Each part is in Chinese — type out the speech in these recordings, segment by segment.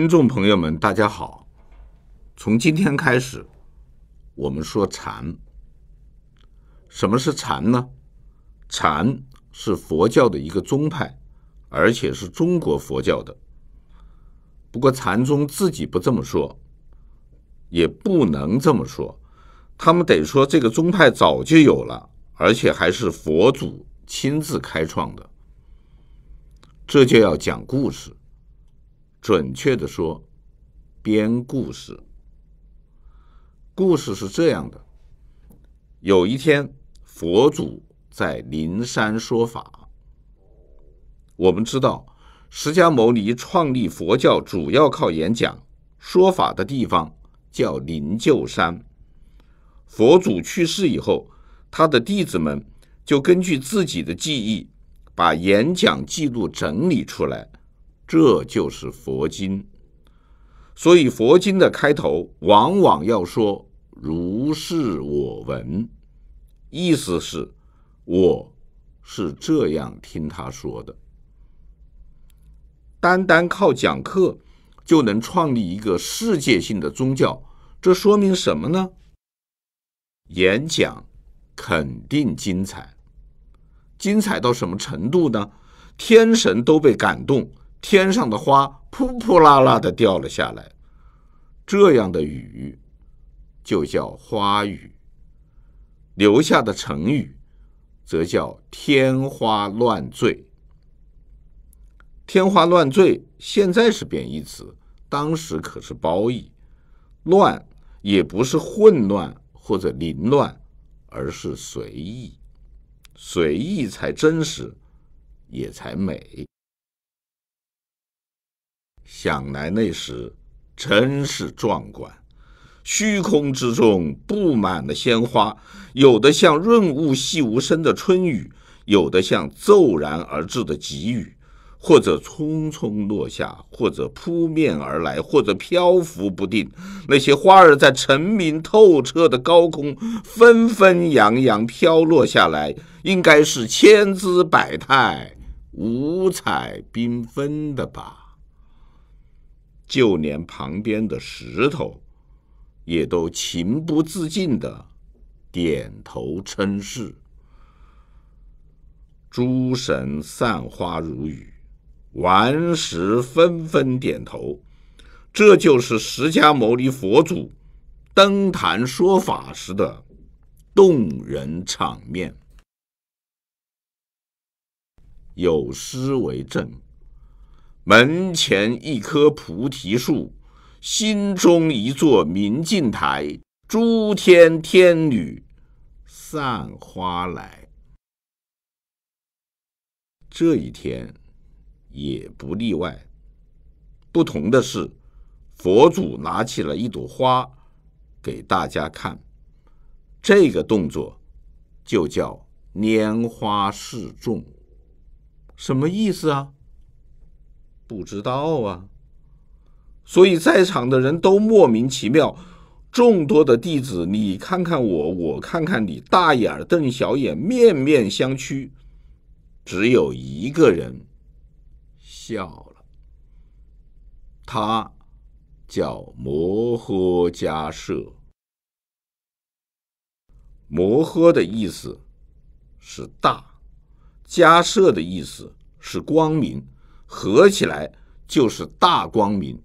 听众朋友们，大家好。从今天开始，我们说禅。什么是禅呢？禅是佛教的一个宗派，而且是中国佛教的。不过禅宗自己不这么说，也不能这么说，他们得说这个宗派早就有了，而且还是佛祖亲自开创的。这就要讲故事。准确的说，编故事。故事是这样的：有一天，佛祖在灵山说法。我们知道，释迦牟尼创立佛教主要靠演讲说法的地方叫灵鹫山。佛祖去世以后，他的弟子们就根据自己的记忆，把演讲记录整理出来。这就是佛经，所以佛经的开头往往要说“如是我闻”，意思是我是这样听他说的。单单靠讲课就能创立一个世界性的宗教，这说明什么呢？演讲肯定精彩，精彩到什么程度呢？天神都被感动。天上的花扑扑啦啦的掉了下来，这样的雨就叫花雨。留下的成语则叫天花乱坠。天花乱坠现在是贬义词，当时可是褒义。乱也不是混乱或者凌乱，而是随意。随意才真实，也才美。想来那时真是壮观，虚空之中布满了鲜花，有的像润物细无声的春雨，有的像骤然而至的急雨，或者匆匆落下，或者扑面而来，或者漂浮不定。那些花儿在澄明透彻的高空纷纷扬扬飘落下来，应该是千姿百态、五彩缤纷的吧。就连旁边的石头，也都情不自禁的点头称是。诸神散花如雨，顽石纷纷点头。这就是释迦牟尼佛祖登坛说法时的动人场面。有诗为证。门前一棵菩提树，心中一座明镜台，诸天天女散花来。这一天也不例外，不同的是，佛祖拿起了一朵花给大家看，这个动作就叫拈花示众。什么意思啊？不知道啊，所以在场的人都莫名其妙。众多的弟子，你看看我，我看看你，大眼瞪小眼，面面相觑。只有一个人笑了，他叫摩诃迦舍。摩诃的意思是大，迦舍的意思是光明。合起来就是大光明。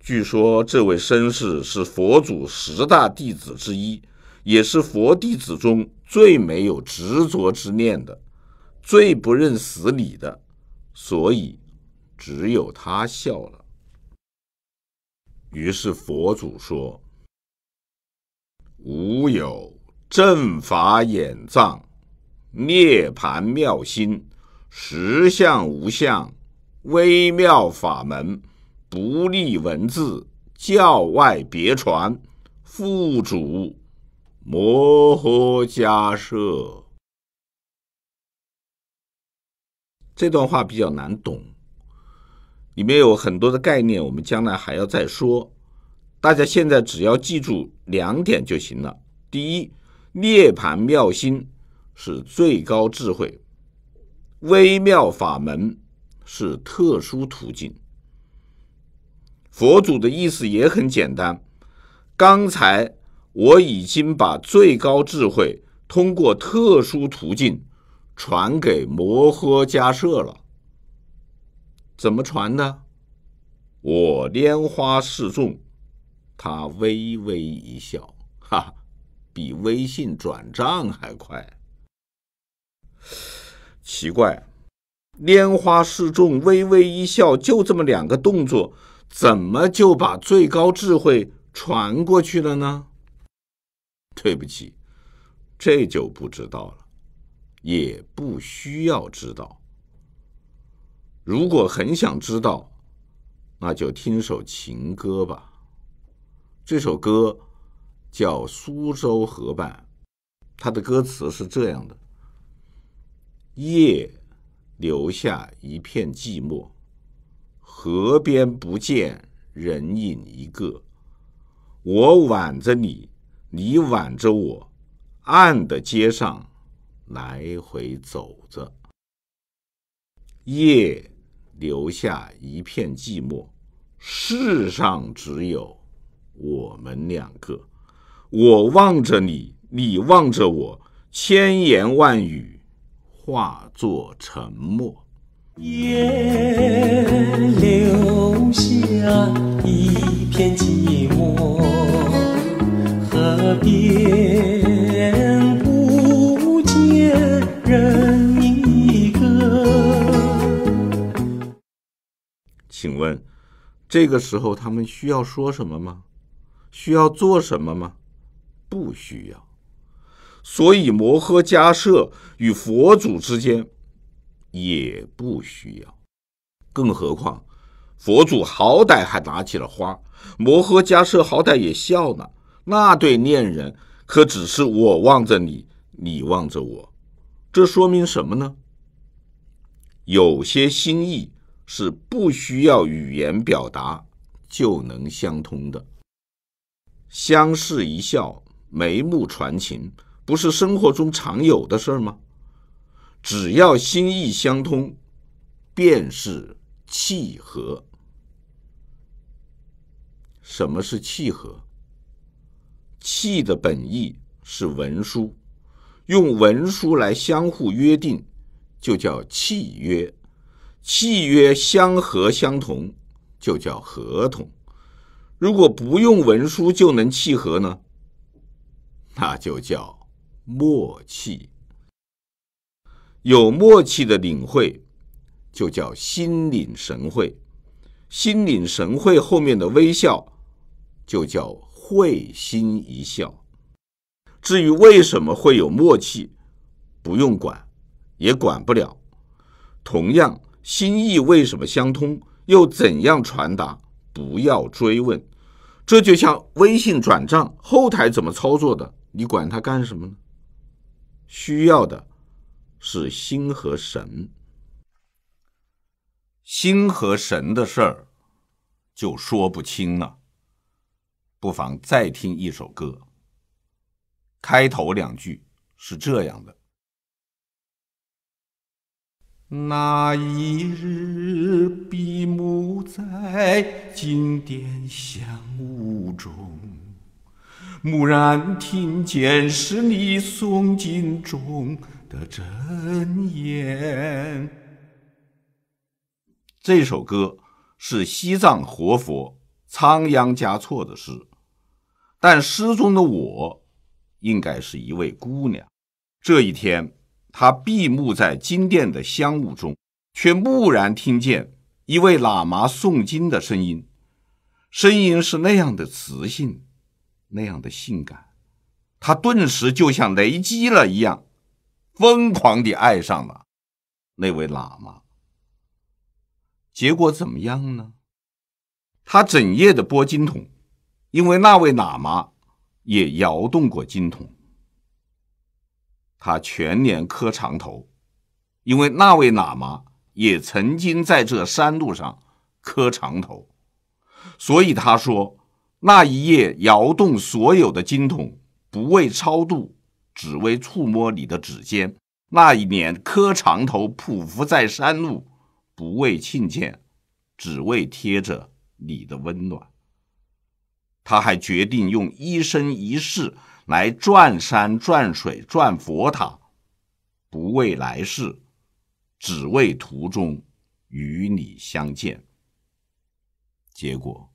据说这位绅士是佛祖十大弟子之一，也是佛弟子中最没有执着之念的，最不认死理的，所以只有他笑了。于是佛祖说：“吾有正法眼藏，涅盘妙心。”实相无相，微妙法门，不立文字，教外别传，付主摩诃迦摄。这段话比较难懂，里面有很多的概念，我们将来还要再说。大家现在只要记住两点就行了：第一，涅盘妙心是最高智慧。微妙法门是特殊途径。佛祖的意思也很简单。刚才我已经把最高智慧通过特殊途径传给摩诃迦舍了。怎么传呢？我拈花示众，他微微一笑，哈，比微信转账还快。奇怪，拈花示众，微微一笑，就这么两个动作，怎么就把最高智慧传过去了呢？对不起，这就不知道了，也不需要知道。如果很想知道，那就听首情歌吧。这首歌叫《苏州河畔》，它的歌词是这样的。夜留下一片寂寞，河边不见人影一个。我挽着你，你挽着我，暗的街上来回走着。夜留下一片寂寞，世上只有我们两个。我望着你，你望着我，千言万语。化作沉默，也留下一片寂寞。河边不见人一个。请问，这个时候他们需要说什么吗？需要做什么吗？不需要。所以摩诃迦涉与佛祖之间也不需要，更何况佛祖好歹还拿起了花，摩诃迦涉好歹也笑了。那对恋人可只是我望着你，你望着我，这说明什么呢？有些心意是不需要语言表达就能相通的，相视一笑，眉目传情。不是生活中常有的事儿吗？只要心意相通，便是契合。什么是契合？“契”的本意是文书，用文书来相互约定，就叫契约。契约相合相同，就叫合同。如果不用文书就能契合呢？那就叫。默契，有默契的领会就叫心领神会，心领神会后面的微笑就叫会心一笑。至于为什么会有默契，不用管，也管不了。同样，心意为什么相通，又怎样传达，不要追问。这就像微信转账后台怎么操作的，你管它干什么呢？需要的是心和神，心和神的事儿就说不清了。不妨再听一首歌，开头两句是这样的：“那一日，闭目在经殿香雾中。”蓦然听见是你诵经中的真言。这首歌是西藏活佛仓央嘉措的诗，但诗中的我应该是一位姑娘。这一天，她闭目在金殿的香雾中，却蓦然听见一位喇嘛诵经的声音，声音是那样的磁性。那样的性感，他顿时就像雷击了一样，疯狂地爱上了那位喇嘛。结果怎么样呢？他整夜的拨金筒，因为那位喇嘛也摇动过金筒。他全年磕长头，因为那位喇嘛也曾经在这山路上磕长头。所以他说。那一夜摇动所有的经筒，不为超度，只为触摸你的指尖；那一年磕长头匍匐在山路，不为觐见，只为贴着你的温暖。他还决定用一生一世来转山转水转佛塔，不为来世，只为途中与你相见。结果。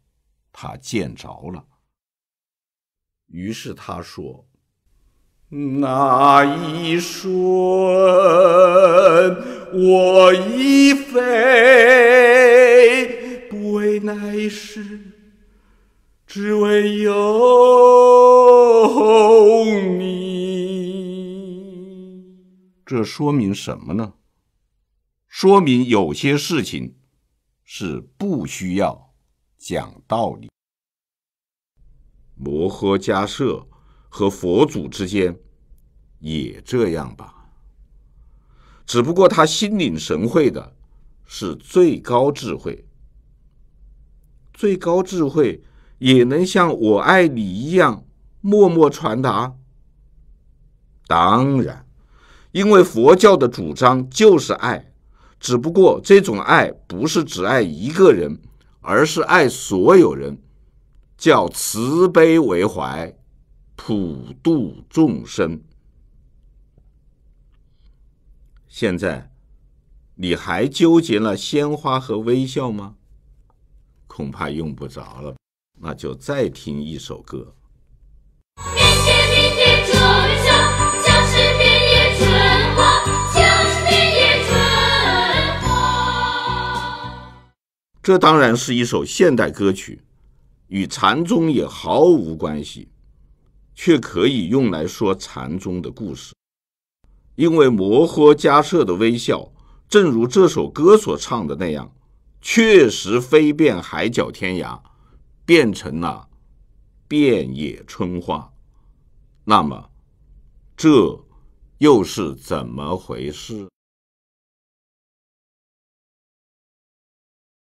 他见着了，于是他说：“那一瞬，我已飞，不为来世，只为有你。”这说明什么呢？说明有些事情是不需要。讲道理，摩诃迦涉和佛祖之间也这样吧。只不过他心领神会的是最高智慧，最高智慧也能像我爱你一样默默传达。当然，因为佛教的主张就是爱，只不过这种爱不是只爱一个人。而是爱所有人，叫慈悲为怀，普度众生。现在，你还纠结了鲜花和微笑吗？恐怕用不着了，那就再听一首歌。这当然是一首现代歌曲，与禅宗也毫无关系，却可以用来说禅宗的故事，因为摩诃迦涉的微笑，正如这首歌所唱的那样，确实飞遍海角天涯，变成了遍野春花。那么，这又是怎么回事？